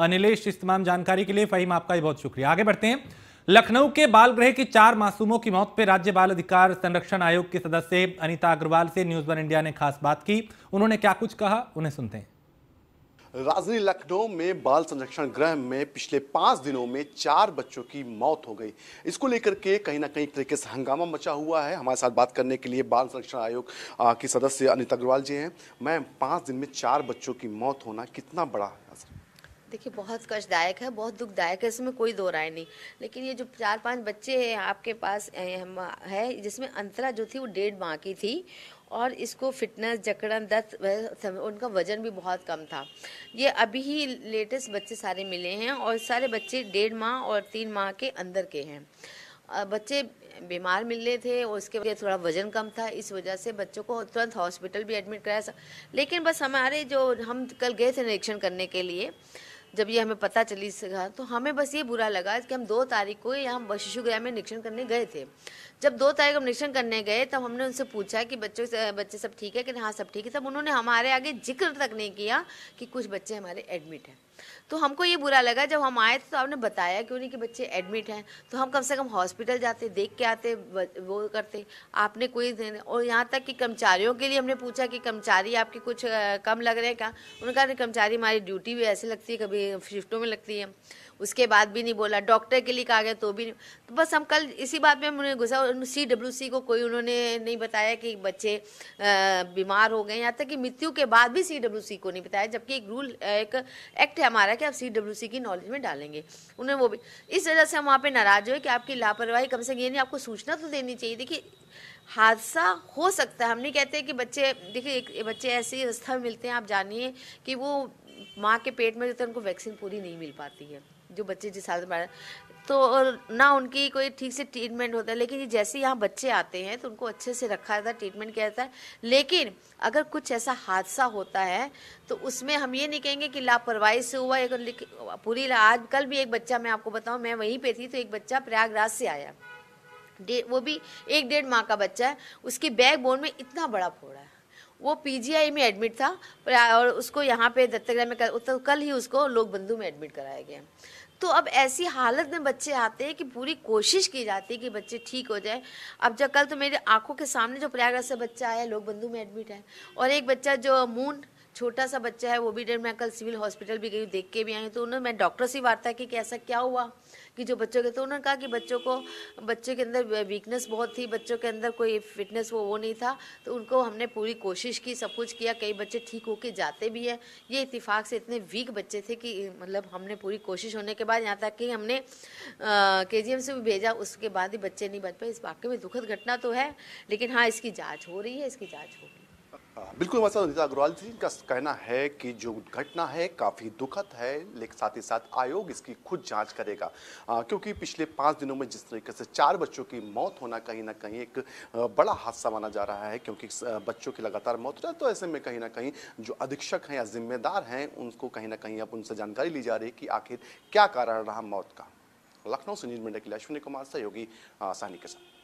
अनिलेश इस तमाम जानकारी के लिए फहीम आपका भी बहुत शुक्रिया आगे बढ़ते हैं लखनऊ के बाल गृह के चार मासूमों की मौत पर राज्य बाल अधिकार संरक्षण आयोग के सदस्य अनिता अग्रवाल से न्यूज वन इंडिया ने खास बात की उन्होंने क्या कुछ कहा उन्हें सुनते हैं राजधानी लखनऊ में बाल संरक्षण गृह में पिछले पाँच दिनों में चार बच्चों की मौत हो गई इसको लेकर के कहीं ना कहीं एक तरीके से हंगामा मचा हुआ है हमारे साथ बात करने के लिए बाल संरक्षण आयोग की सदस्य अनिता अग्रवाल जी हैं मैम पाँच दिन में चार बच्चों की मौत होना कितना बड़ा है देखिए बहुत कष्टदायक है बहुत दुखदायक है इसमें कोई दो राय नहीं लेकिन ये जो चार पांच बच्चे हैं आपके पास है जिसमें अंतरा जो थी वो डेढ़ माह की थी और इसको फिटनेस जकड़न दस्त उनका वजन भी बहुत कम था ये अभी ही लेटेस्ट बच्चे सारे मिले हैं और सारे बच्चे डेढ़ माह और तीन माह के अंदर के हैं बच्चे बीमार मिल रहे थे और उसके वजह थोड़ा वजन कम था इस वजह से बच्चों को तुरंत हॉस्पिटल भी एडमिट कराया लेकिन बस हमारे जो हम कल गए थे निरीक्षण करने के लिए जब ये हमें पता चली सका तो हमें बस ये बुरा लगा कि हम दो तारीख को यहाँ शिशु में निरीक्षण करने गए थे जब दो तारीख हम निरीक्षण करने गए तब हमने उनसे पूछा कि बच्चों से बच्चे सब ठीक है कि हाँ सब ठीक है तब उन्होंने हमारे आगे जिक्र तक नहीं किया कि कुछ बच्चे हमारे एडमिट हैं तो हमको ये बुरा लगा जब हम आए थे तो आपने बताया क्यों नहीं कि बच्चे एडमिट हैं तो हम कम से कम हॉस्पिटल जाते देख के आते वो करते आपने कोई और यहाँ तक कि कर्मचारियों के लिए हमने पूछा कि कर्मचारी आपके कुछ कम लग रहे हैं क्या उनका कर्मचारी हमारी ड्यूटी भी ऐसे लगती है कभी शिफ्टों में लगती है उसके बाद भी नहीं बोला डॉक्टर के लिए कहा गया तो भी नहीं तो बस हम कल इसी बात में उन्होंने गुस्सा सी डब्ल्यू सी को कोई उन्होंने नहीं बताया कि बच्चे बीमार हो गए यहाँ तक कि मृत्यु के बाद भी सी डब्ल्यू सी को नहीं बताया जबकि एक रूल एक एक्ट है हमारा कि आप सी की नॉलेज में डालेंगे उन्होंने वो भी इस वजह से हम वहाँ पर नाराज हुए कि आपकी लापरवाही कम से कम ये नहीं आपको सूचना तो देनी चाहिए देखिए हादसा हो सकता है हम नहीं कहते कि बच्चे देखिए बच्चे ऐसी अवस्था में मिलते हैं आप जानिए कि वो माँ के पेट में जो तो उनको वैक्सीन पूरी नहीं मिल पाती है जो बच्चे जिस हालत में तो ना उनकी कोई ठीक से ट्रीटमेंट होता है लेकिन जैसे यहाँ बच्चे आते हैं तो उनको अच्छे से रखा जाता है ट्रीटमेंट किया जाता है लेकिन अगर कुछ ऐसा हादसा होता है तो उसमें हम ये नहीं कहेंगे कि लापरवाही से हुआ एक पूरी आज कल भी एक बच्चा मैं आपको बताऊँ मैं वहीं पर थी तो एक बच्चा प्रयागराज से आया वो भी एक डेढ़ माह का बच्चा है उसके बैक बोन में इतना बड़ा फोड़ा है वो पीजीआई में एडमिट था और उसको यहाँ पे दत्तग्रह में कर, कल ही उसको लोक बंधु में एडमिट कराया गया तो अब ऐसी हालत में बच्चे आते हैं कि पूरी कोशिश की जाती है कि बच्चे ठीक हो जाए अब जब कल तो मेरी आंखों के सामने जो प्रयागराज से बच्चा आया लोक बंधु में एडमिट है और एक बच्चा जो मून छोटा सा बच्चा है वो भी डेढ़ मैं कल सिविल हॉस्पिटल भी गई देख के भी आई तो उन्होंने मैं डॉक्टर से वार्ता की कि ऐसा क्या हुआ कि जो बच्चों के तो उन्होंने कहा कि बच्चों को बच्चे के अंदर वीकनेस बहुत थी बच्चों के अंदर कोई फिटनेस वो वो नहीं था तो उनको हमने पूरी कोशिश की सब कुछ किया कई बच्चे ठीक होके जाते भी हैं ये इतफाक़ से इतने वीक बच्चे थे कि मतलब हमने पूरी कोशिश होने के बाद यहाँ तक कि हमने के से भी भेजा उसके बाद ही बच्चे नहीं बच पाए इस वाक्य में दुखद घटना तो है लेकिन हाँ इसकी जाँच हो रही है इसकी जाँच होगी हाँ, बिल्कुल हमारे साथ नीता अग्रवाल जी का कहना है कि जो घटना है काफ़ी दुखद है लेकिन साथ ही साथ आयोग इसकी खुद जांच करेगा आ, हाँ, क्योंकि पिछले पाँच दिनों में जिस तरीके से चार बच्चों की मौत होना कहीं ना कहीं एक बड़ा हादसा माना जा रहा है क्योंकि बच्चों की लगातार मौत हो जाए तो ऐसे में कहीं ना कहीं जो अधीक्षक हैं या जिम्मेदार हैं उनको कहीं ना कहीं अब उनसे जानकारी ली जा रही है कि आखिर क्या कारण रहा मौत का लखनऊ से न्यूज मीडिया के लिए अश्विनी कुमार सहयोगी हाँ, सहनी के साथ